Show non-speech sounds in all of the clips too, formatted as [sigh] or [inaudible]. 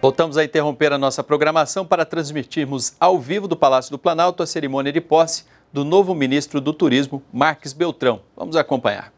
Voltamos a interromper a nossa programação para transmitirmos ao vivo do Palácio do Planalto a cerimônia de posse do novo ministro do Turismo, Marques Beltrão. Vamos acompanhar.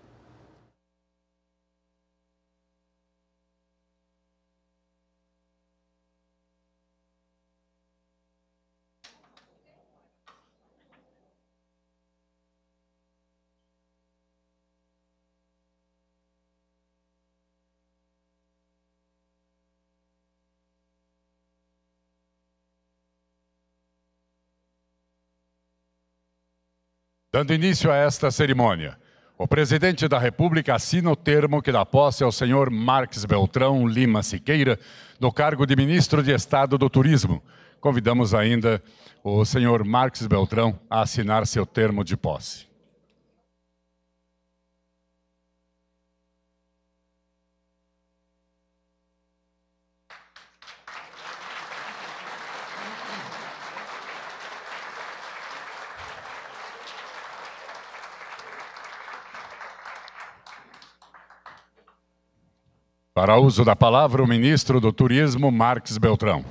Dando início a esta cerimônia, o presidente da República assina o termo que dá posse ao senhor Marques Beltrão Lima Siqueira no cargo de ministro de Estado do Turismo. Convidamos ainda o senhor Marques Beltrão a assinar seu termo de posse. Para uso da palavra, o ministro do Turismo, Marques Beltrão.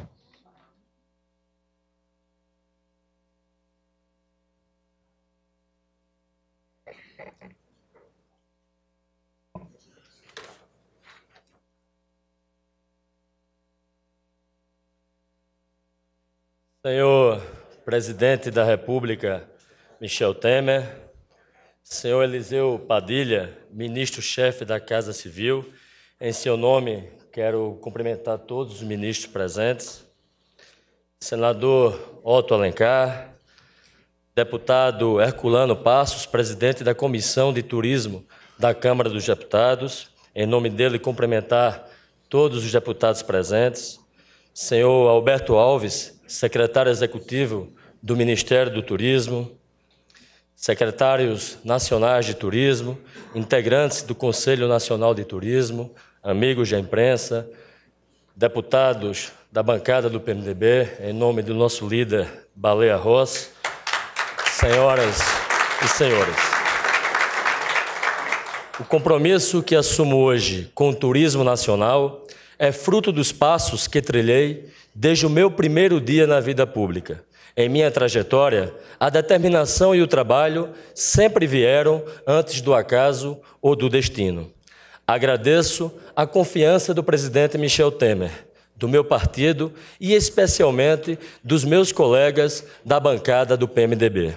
Senhor Presidente da República, Michel Temer, senhor Eliseu Padilha, ministro-chefe da Casa Civil, em seu nome, quero cumprimentar todos os ministros presentes, senador Otto Alencar, deputado Herculano Passos, presidente da Comissão de Turismo da Câmara dos Deputados, em nome dele cumprimentar todos os deputados presentes, senhor Alberto Alves, secretário executivo do Ministério do Turismo, secretários nacionais de turismo, integrantes do Conselho Nacional de Turismo, amigos da imprensa, deputados da bancada do PMDB, em nome do nosso líder Baleia Ross, senhoras e senhores. O compromisso que assumo hoje com o turismo nacional é fruto dos passos que trilhei desde o meu primeiro dia na vida pública. Em minha trajetória, a determinação e o trabalho sempre vieram antes do acaso ou do destino. Agradeço a confiança do presidente Michel Temer, do meu partido e especialmente dos meus colegas da bancada do PMDB,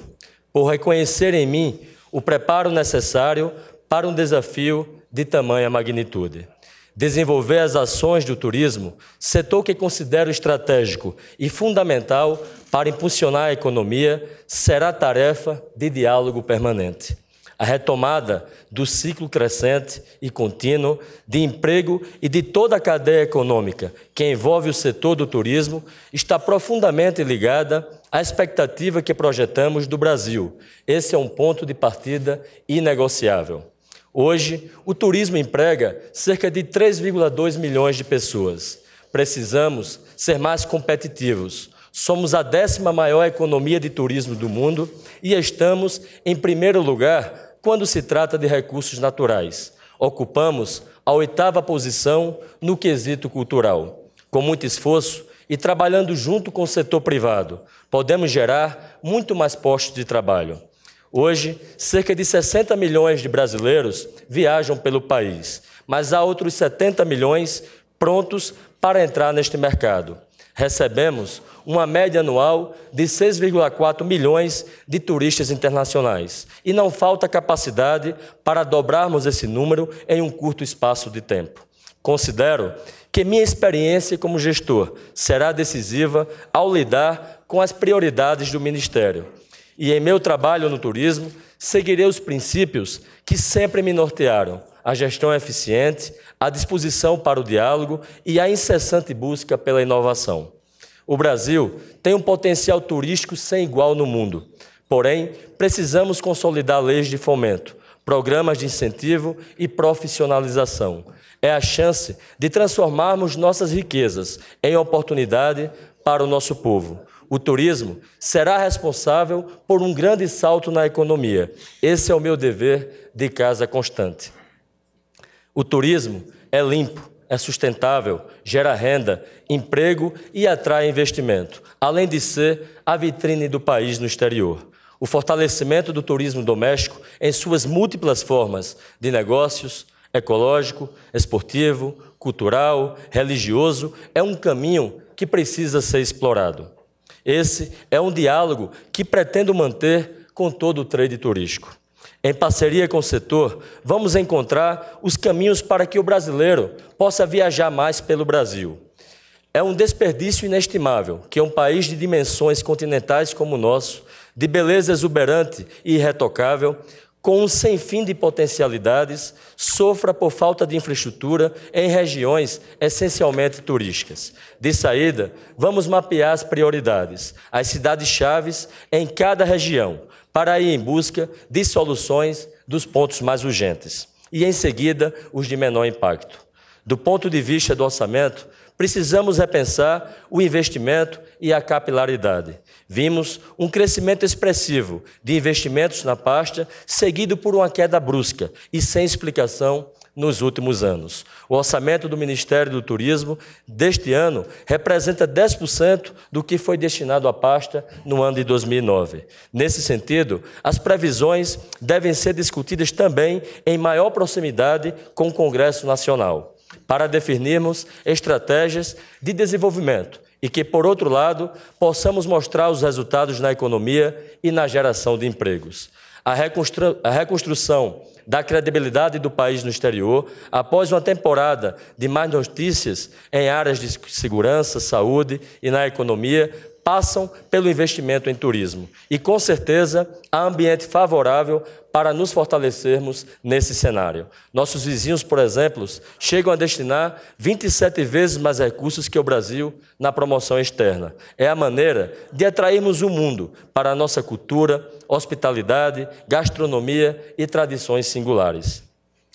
por reconhecer em mim o preparo necessário para um desafio de tamanha magnitude. Desenvolver as ações do turismo, setor que considero estratégico e fundamental para impulsionar a economia, será tarefa de diálogo permanente a retomada do ciclo crescente e contínuo de emprego e de toda a cadeia econômica que envolve o setor do turismo está profundamente ligada à expectativa que projetamos do Brasil. Esse é um ponto de partida inegociável. Hoje, o turismo emprega cerca de 3,2 milhões de pessoas. Precisamos ser mais competitivos. Somos a décima maior economia de turismo do mundo e estamos em primeiro lugar quando se trata de recursos naturais. Ocupamos a oitava posição no quesito cultural. Com muito esforço e trabalhando junto com o setor privado, podemos gerar muito mais postos de trabalho. Hoje, cerca de 60 milhões de brasileiros viajam pelo país, mas há outros 70 milhões prontos para entrar neste mercado. Recebemos uma média anual de 6,4 milhões de turistas internacionais. E não falta capacidade para dobrarmos esse número em um curto espaço de tempo. Considero que minha experiência como gestor será decisiva ao lidar com as prioridades do Ministério. E em meu trabalho no turismo, seguirei os princípios que sempre me nortearam: a gestão eficiente, a disposição para o diálogo e a incessante busca pela inovação. O Brasil tem um potencial turístico sem igual no mundo. Porém, precisamos consolidar leis de fomento, programas de incentivo e profissionalização. É a chance de transformarmos nossas riquezas em oportunidade para o nosso povo. O turismo será responsável por um grande salto na economia. Esse é o meu dever de casa constante. O turismo é limpo, é sustentável, gera renda, emprego e atrai investimento, além de ser a vitrine do país no exterior. O fortalecimento do turismo doméstico em suas múltiplas formas de negócios, ecológico, esportivo, cultural, religioso, é um caminho que precisa ser explorado. Esse é um diálogo que pretendo manter com todo o trade turístico. Em parceria com o setor, vamos encontrar os caminhos para que o brasileiro possa viajar mais pelo Brasil. É um desperdício inestimável que um país de dimensões continentais como o nosso, de beleza exuberante e irretocável, com um sem fim de potencialidades, sofra por falta de infraestrutura em regiões essencialmente turísticas. De saída, vamos mapear as prioridades, as cidades-chaves em cada região, para ir em busca de soluções dos pontos mais urgentes e, em seguida, os de menor impacto. Do ponto de vista do orçamento, precisamos repensar o investimento e a capilaridade. Vimos um crescimento expressivo de investimentos na pasta, seguido por uma queda brusca e sem explicação nos últimos anos. O orçamento do Ministério do Turismo deste ano representa 10% do que foi destinado à pasta no ano de 2009. Nesse sentido, as previsões devem ser discutidas também em maior proximidade com o Congresso Nacional para definirmos estratégias de desenvolvimento e que, por outro lado, possamos mostrar os resultados na economia e na geração de empregos. A, reconstru a reconstrução da credibilidade do país no exterior, após uma temporada de mais notícias em áreas de segurança, saúde e na economia, passam pelo investimento em turismo e, com certeza, há ambiente favorável para nos fortalecermos nesse cenário. Nossos vizinhos, por exemplo, chegam a destinar 27 vezes mais recursos que o Brasil na promoção externa. É a maneira de atrairmos o mundo para a nossa cultura, hospitalidade, gastronomia e tradições singulares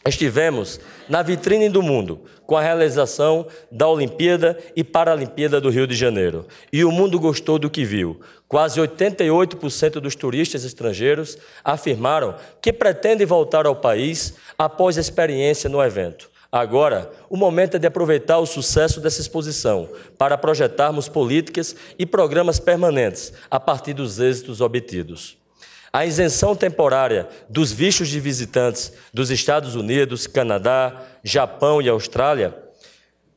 estivemos na vitrine do mundo com a realização da Olimpíada e Paralimpíada do Rio de Janeiro. E o mundo gostou do que viu. Quase 88% dos turistas estrangeiros afirmaram que pretendem voltar ao país após a experiência no evento. Agora, o momento é de aproveitar o sucesso dessa exposição para projetarmos políticas e programas permanentes a partir dos êxitos obtidos a isenção temporária dos vistos de visitantes dos Estados Unidos, Canadá, Japão e Austrália,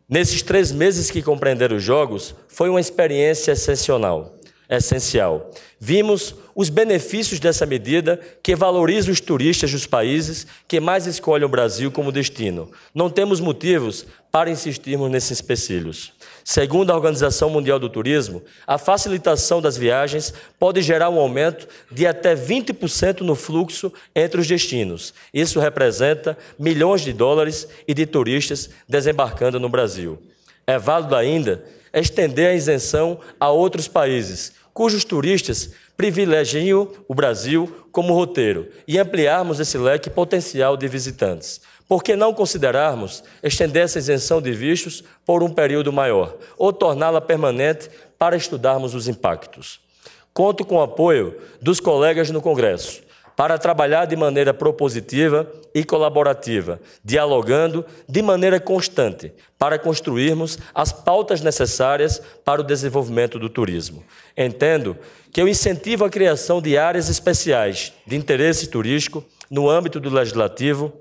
nesses três meses que compreenderam os Jogos, foi uma experiência excepcional. Essencial. Vimos os benefícios dessa medida que valoriza os turistas dos países que mais escolhem o Brasil como destino. Não temos motivos para insistirmos nesses empecilhos. Segundo a Organização Mundial do Turismo, a facilitação das viagens pode gerar um aumento de até 20% no fluxo entre os destinos. Isso representa milhões de dólares e de turistas desembarcando no Brasil. É válido ainda estender a isenção a outros países, cujos turistas privilegiam o Brasil como roteiro, e ampliarmos esse leque potencial de visitantes. Por que não considerarmos estender essa isenção de vistos por um período maior ou torná-la permanente para estudarmos os impactos? Conto com o apoio dos colegas no Congresso para trabalhar de maneira propositiva e colaborativa, dialogando de maneira constante para construirmos as pautas necessárias para o desenvolvimento do turismo. Entendo que eu incentivo a criação de áreas especiais de interesse turístico no âmbito do legislativo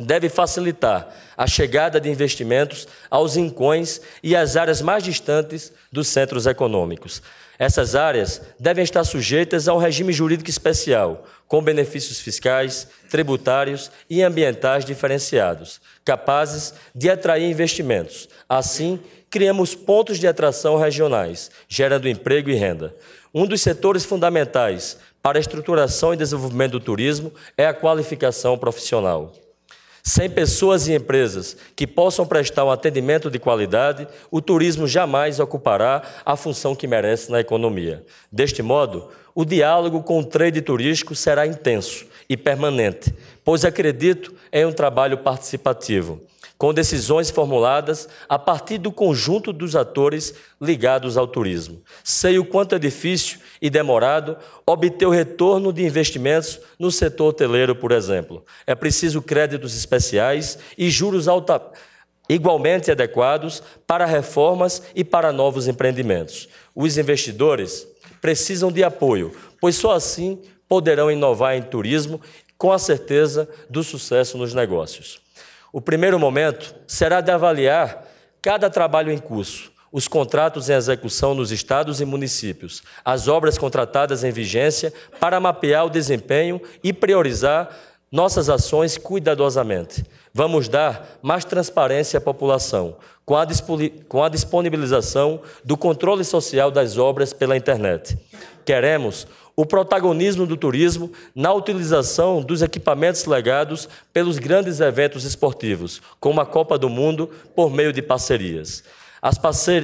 deve facilitar a chegada de investimentos aos rincões e às áreas mais distantes dos centros econômicos. Essas áreas devem estar sujeitas a um regime jurídico especial, com benefícios fiscais, tributários e ambientais diferenciados, capazes de atrair investimentos. Assim, criamos pontos de atração regionais, gerando emprego e renda. Um dos setores fundamentais para a estruturação e desenvolvimento do turismo é a qualificação profissional. Sem pessoas e empresas que possam prestar um atendimento de qualidade, o turismo jamais ocupará a função que merece na economia. Deste modo, o diálogo com o trade turístico será intenso e permanente, pois acredito em um trabalho participativo, com decisões formuladas a partir do conjunto dos atores ligados ao turismo. Sei o quanto é difícil e demorado obter o retorno de investimentos no setor hoteleiro, por exemplo. É preciso créditos especiais e juros alta igualmente adequados para reformas e para novos empreendimentos. Os investidores precisam de apoio, pois só assim poderão inovar em turismo com a certeza do sucesso nos negócios. O primeiro momento será de avaliar cada trabalho em curso, os contratos em execução nos estados e municípios, as obras contratadas em vigência, para mapear o desempenho e priorizar nossas ações cuidadosamente. Vamos dar mais transparência à população, com a, com a disponibilização do controle social das obras pela internet. Queremos o protagonismo do turismo na utilização dos equipamentos legados pelos grandes eventos esportivos, como a Copa do Mundo, por meio de parcerias. As,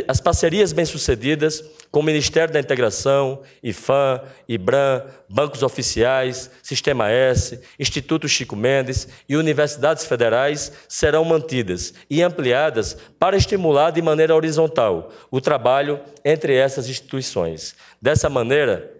as parcerias bem-sucedidas com o Ministério da Integração, IFAM, IBRAM, bancos oficiais, Sistema S, Instituto Chico Mendes e universidades federais serão mantidas e ampliadas para estimular de maneira horizontal o trabalho entre essas instituições. Dessa maneira,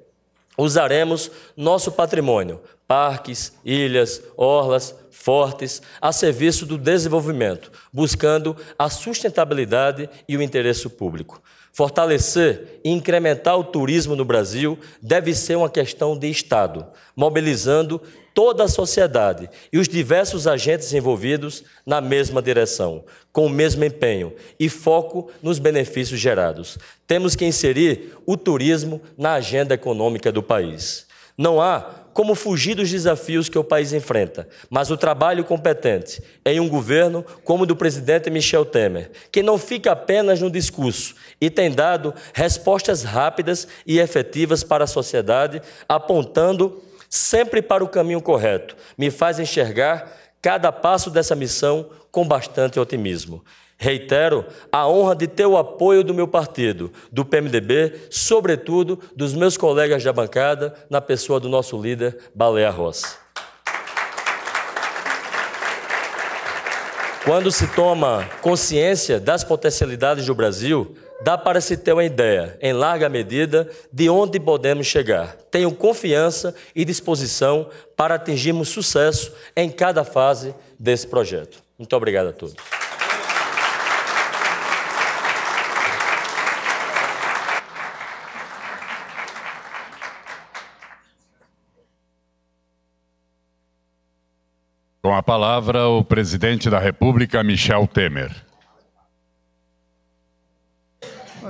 usaremos nosso patrimônio, parques, ilhas, orlas, fortes, a serviço do desenvolvimento, buscando a sustentabilidade e o interesse público. Fortalecer e incrementar o turismo no Brasil deve ser uma questão de Estado, mobilizando toda a sociedade e os diversos agentes envolvidos na mesma direção, com o mesmo empenho e foco nos benefícios gerados. Temos que inserir o turismo na agenda econômica do país. Não há como fugir dos desafios que o país enfrenta, mas o trabalho competente em um governo como o do presidente Michel Temer, que não fica apenas no discurso e tem dado respostas rápidas e efetivas para a sociedade, apontando sempre para o caminho correto, me faz enxergar cada passo dessa missão com bastante otimismo. Reitero a honra de ter o apoio do meu partido, do PMDB, sobretudo dos meus colegas da bancada, na pessoa do nosso líder, Baleia Ross. Quando se toma consciência das potencialidades do Brasil, dá para se ter uma ideia, em larga medida, de onde podemos chegar. Tenho confiança e disposição para atingirmos sucesso em cada fase desse projeto. Muito obrigado a todos. Com a palavra, o presidente da República, Michel Temer.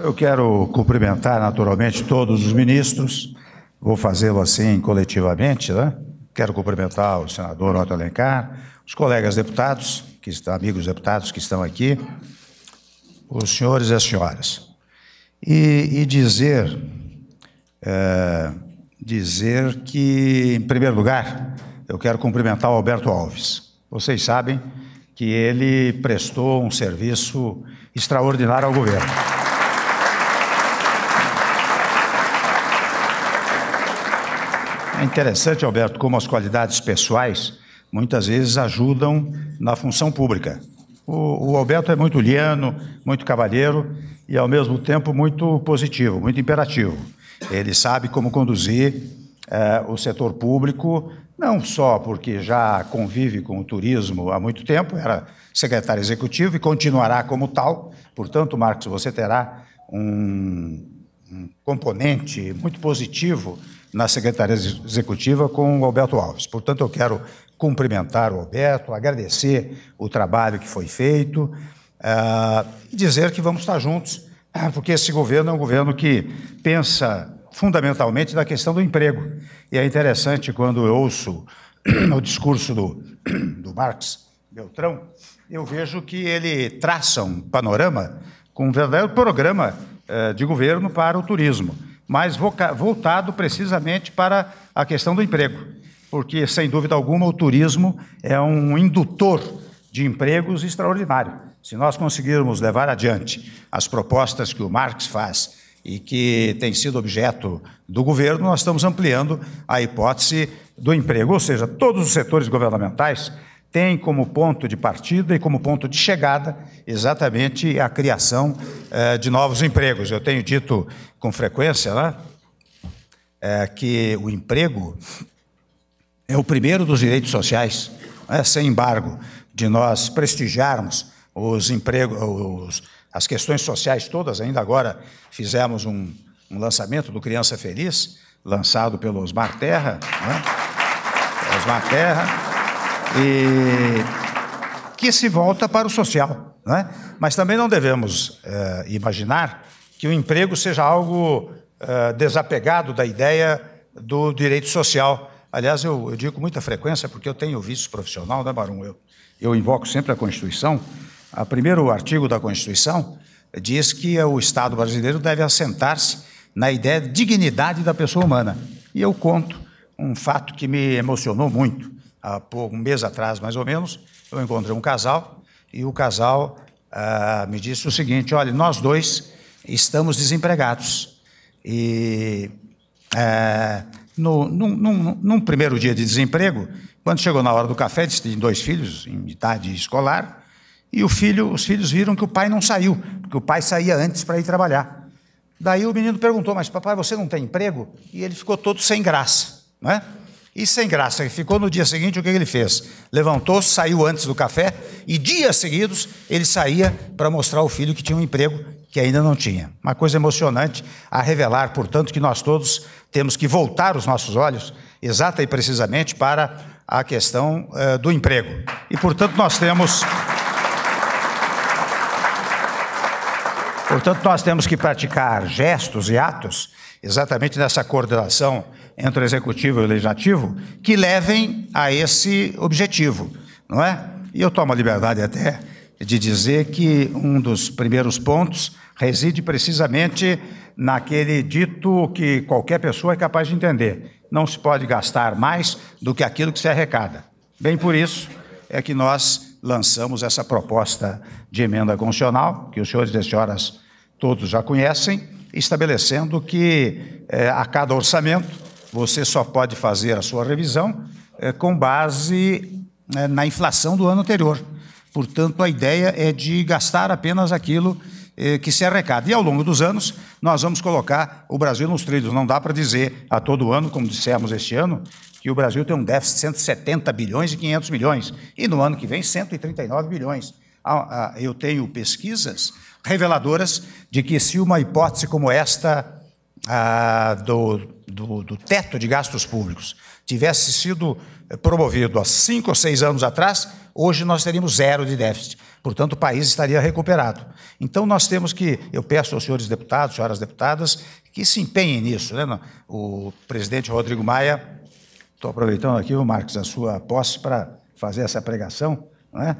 Eu quero cumprimentar naturalmente todos os ministros, vou fazê-lo assim coletivamente, né? Quero cumprimentar o senador Otto Alencar, os colegas deputados, que estão, amigos deputados que estão aqui, os senhores e as senhoras. E, e dizer, é, dizer que, em primeiro lugar, eu quero cumprimentar o Alberto Alves. Vocês sabem que ele prestou um serviço extraordinário ao governo. É interessante, Alberto, como as qualidades pessoais muitas vezes ajudam na função pública. O, o Alberto é muito liano, muito cavalheiro e, ao mesmo tempo, muito positivo, muito imperativo. Ele sabe como conduzir eh, o setor público não só porque já convive com o turismo há muito tempo, era secretário executivo e continuará como tal. Portanto, Marcos, você terá um, um componente muito positivo na secretaria executiva com o Alberto Alves. Portanto, eu quero cumprimentar o Alberto, agradecer o trabalho que foi feito uh, e dizer que vamos estar juntos, porque esse governo é um governo que pensa fundamentalmente da questão do emprego. E é interessante quando eu ouço [clears throat] o discurso do, [clears throat] do Marx, Beltrão, eu vejo que ele traça um panorama com um verdadeiro programa eh, de governo para o turismo, mas voltado precisamente para a questão do emprego, porque, sem dúvida alguma, o turismo é um indutor de empregos extraordinário. Se nós conseguirmos levar adiante as propostas que o Marx faz e que tem sido objeto do governo, nós estamos ampliando a hipótese do emprego. Ou seja, todos os setores governamentais têm como ponto de partida e como ponto de chegada exatamente a criação eh, de novos empregos. Eu tenho dito com frequência né, eh, que o emprego é o primeiro dos direitos sociais, né, sem embargo, de nós prestigiarmos os empregos. Os, as questões sociais todas. Ainda agora fizemos um, um lançamento do Criança Feliz, lançado pelo Osmar Terra. Né? Osmar Terra. E que se volta para o social. Né? Mas também não devemos eh, imaginar que o emprego seja algo eh, desapegado da ideia do direito social. Aliás, eu, eu, digo com muita frequência, porque eu tenho vício profissional, né, Barão? Eu, eu invoco sempre a Constituição o primeiro artigo da Constituição diz que o Estado brasileiro deve assentar-se na ideia de dignidade da pessoa humana. E eu conto um fato que me emocionou muito. Há um mês atrás, mais ou menos, eu encontrei um casal e o casal ah, me disse o seguinte: olha, nós dois estamos desempregados. E eh, no, num, num, num, primeiro dia de desemprego, quando chegou na hora do café, eles têm dois filhos em idade escolar, e filho, os filhos viram que o pai não saiu, porque o pai saía antes para ir trabalhar. Daí o menino perguntou: Mas papai, você não tem emprego? E ele ficou todo sem graça, né? E sem graça, ele ficou no dia seguinte, o que ele fez? Levantou, saiu antes do café e dias seguidos ele saía para mostrar ao filho que tinha um emprego que ainda não tinha. Uma coisa emocionante a revelar, portanto, que nós todos temos que voltar os nossos olhos exata e precisamente para a questão eh, do emprego. E, portanto, nós temos Portanto, nós temos que praticar gestos e atos exatamente nessa coordenação entre o executivo e o legislativo que levem a esse objetivo, não é? E eu tomo a liberdade até de dizer que um dos primeiros pontos reside precisamente naquele dito que qualquer pessoa é capaz de entender: não se pode gastar mais do que aquilo que se arrecada. Bem por isso é que nós lançamos essa proposta de emenda constitucional, que os senhores e senhoras todos já conhecem, estabelecendo que eh, a cada orçamento você só pode fazer a sua revisão eh, com base eh, na inflação do ano anterior. Portanto, a ideia é de gastar apenas aquilo eh, que se arrecada. E ao longo dos anos, nós vamos colocar o Brasil nos trilhos. Não dá para dizer a todo ano, como dissemos este ano, que o Brasil tem um déficit de 170 bilhões e 500 milhões, e no ano que vem, 139 bilhões. Ah, ah, eu tenho pesquisas reveladoras de que se uma hipótese como esta ah, do, do, do teto de gastos públicos tivesse sido promovido há cinco ou seis anos atrás, hoje nós teríamos zero de déficit. Portanto, o país estaria recuperado. Então, nós temos que, eu peço aos senhores deputados, senhoras deputadas, que se empenhem nisso. Né? O presidente Rodrigo Maia, estou aproveitando aqui, o Marcos, a sua posse para fazer essa pregação, né?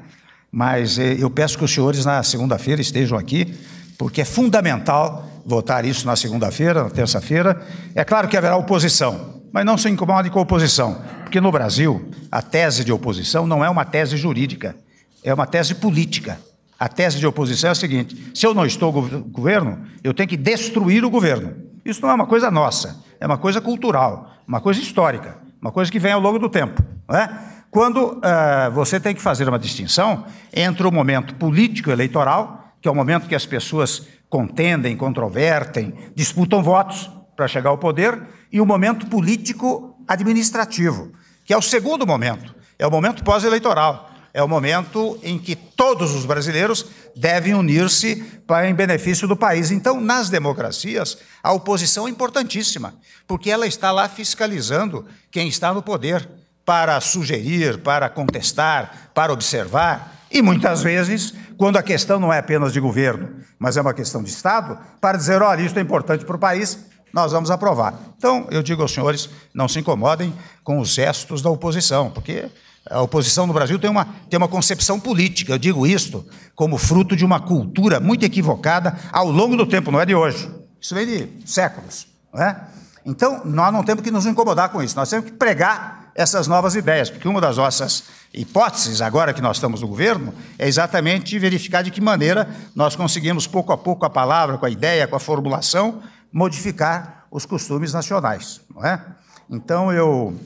mas eh, eu peço que os senhores, na segunda-feira, estejam aqui, porque é fundamental votar isso na segunda-feira, na terça-feira. É claro que haverá oposição, mas não se incomode com a oposição, porque no Brasil a tese de oposição não é uma tese jurídica, é uma tese política. A tese de oposição é a seguinte: se eu não estou no governo, eu tenho que destruir o governo. Isso não é uma coisa nossa, é uma coisa cultural, uma coisa histórica, uma coisa que vem ao longo do tempo. Não é? Quando uh, você tem que fazer uma distinção entre o momento político eleitoral, que é o momento que as pessoas contendem, controvertem, disputam votos para chegar ao poder, e o momento político administrativo, que é o segundo momento, é o momento pós-eleitoral, é o momento em que todos os brasileiros devem unir-se para em benefício do país. Então, nas democracias, a oposição é importantíssima, porque ela está lá fiscalizando quem está no poder para sugerir, para contestar, para observar e muitas vezes quando a questão não é apenas de governo, mas é uma questão de Estado, para dizer: olha, isso é importante para o país, nós vamos aprovar. Então, eu digo aos senhores: não se incomodem com os gestos da oposição, porque a oposição no Brasil tem uma, tem uma concepção política, eu digo isto como fruto de uma cultura muito equivocada ao longo do tempo, não é de hoje. Isso vem de séculos. Não é? Então, nós não temos que nos incomodar com isso, nós temos que pregar essas novas ideias, porque uma das nossas hipóteses, agora que nós estamos no governo, é exatamente verificar de que maneira nós conseguimos, pouco a pouco, a palavra, com a ideia, com a formulação, modificar os costumes nacionais. Não é? Então, eu,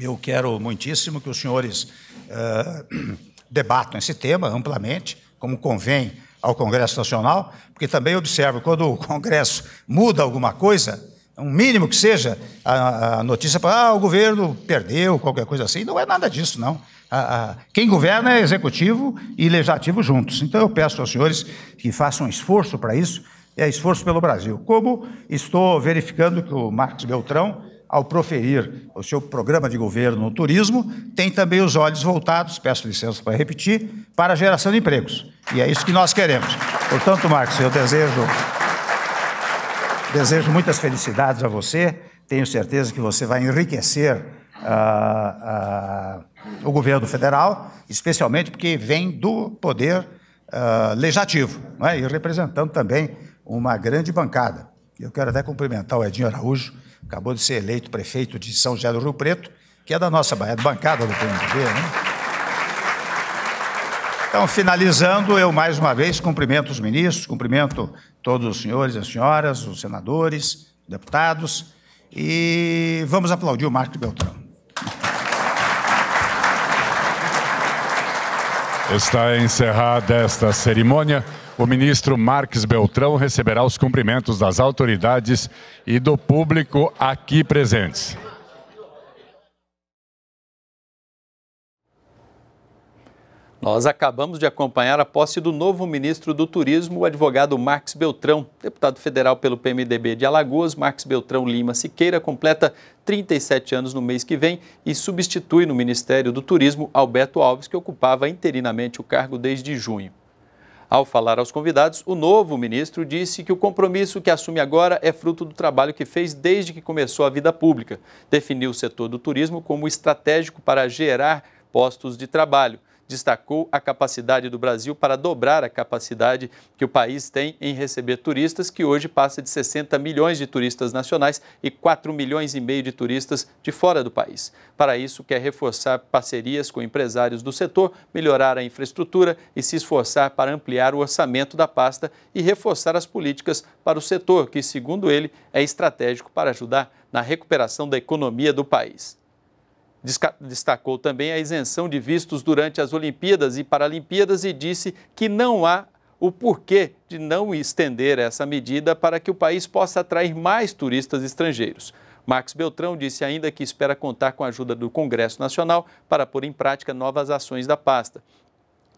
eu quero muitíssimo que os senhores uh, [clears throat] debatam esse tema amplamente, como convém ao Congresso Nacional, porque também observo, quando o Congresso muda alguma coisa, um mínimo que seja, a, a notícia para ah, o governo perdeu, qualquer coisa assim. Não é nada disso, não. A, a, quem governa é executivo e legislativo juntos. Então eu peço aos senhores que façam esforço para isso, é esforço pelo Brasil. Como estou verificando que o Marcos Beltrão, ao proferir o seu programa de governo no turismo, tem também os olhos voltados, peço licença para repetir, para a geração de empregos. E é isso que nós queremos. Portanto, Marcos, eu desejo Desejo muitas felicidades a você. Tenho certeza que você vai enriquecer uh, uh, o governo federal, especialmente porque vem do poder uh, legislativo é? e representando também uma grande bancada. Eu quero até cumprimentar o Edinho Araújo, acabou de ser eleito prefeito de São José do Rio Preto, que é da nossa é bancada do PMDB. é? Né? Então, finalizando, eu mais uma vez cumprimento os ministros, cumprimento todos os senhores e as senhoras, os senadores, deputados, e vamos aplaudir o Marco Beltrão. Está encerrada esta cerimônia. O ministro Marques Beltrão receberá os cumprimentos das autoridades e do público aqui presentes. Nós acabamos de acompanhar a posse do novo ministro do Turismo, o advogado Max Beltrão. Deputado federal pelo PMDB de Alagoas, Max Beltrão Lima Siqueira completa 37 anos no mês que vem e substitui no Ministério do Turismo Alberto Alves, que ocupava interinamente o cargo desde junho. Ao falar aos convidados, o novo ministro disse que o compromisso que assume agora é fruto do trabalho que fez desde que começou a vida pública. Definiu o setor do turismo como estratégico para gerar postos de trabalho destacou a capacidade do Brasil para dobrar a capacidade que o país tem em receber turistas, que hoje passa de 60 milhões de turistas nacionais e 4 milhões e meio de turistas de fora do país. Para isso, quer reforçar parcerias com empresários do setor, melhorar a infraestrutura e se esforçar para ampliar o orçamento da pasta e reforçar as políticas para o setor, que, segundo ele, é estratégico para ajudar na recuperação da economia do país. Destacou também a isenção de vistos durante as Olimpíadas e Paralimpíadas e disse que não há o porquê de não estender essa medida para que o país possa atrair mais turistas estrangeiros. Max Beltrão disse ainda que espera contar com a ajuda do Congresso Nacional para pôr em prática novas ações da pasta.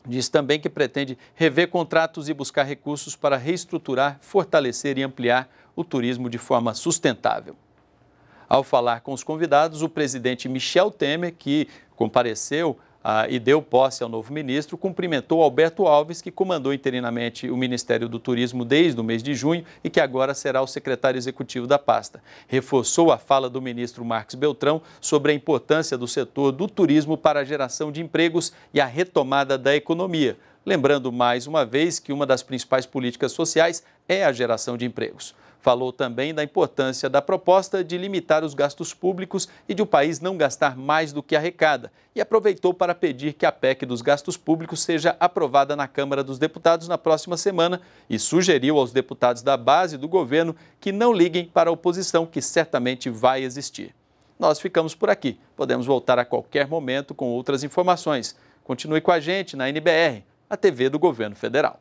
Diz também que pretende rever contratos e buscar recursos para reestruturar, fortalecer e ampliar o turismo de forma sustentável. Ao falar com os convidados, o presidente Michel Temer, que compareceu ah, e deu posse ao novo ministro, cumprimentou Alberto Alves, que comandou interinamente o Ministério do Turismo desde o mês de junho e que agora será o secretário executivo da pasta. Reforçou a fala do ministro Marcos Beltrão sobre a importância do setor do turismo para a geração de empregos e a retomada da economia. Lembrando mais uma vez que uma das principais políticas sociais é a geração de empregos. Falou também da importância da proposta de limitar os gastos públicos e de o país não gastar mais do que arrecada, e aproveitou para pedir que a PEC dos gastos públicos seja aprovada na Câmara dos Deputados na próxima semana e sugeriu aos deputados da base do governo que não liguem para a oposição, que certamente vai existir. Nós ficamos por aqui. Podemos voltar a qualquer momento com outras informações. Continue com a gente na NBR, a TV do Governo Federal.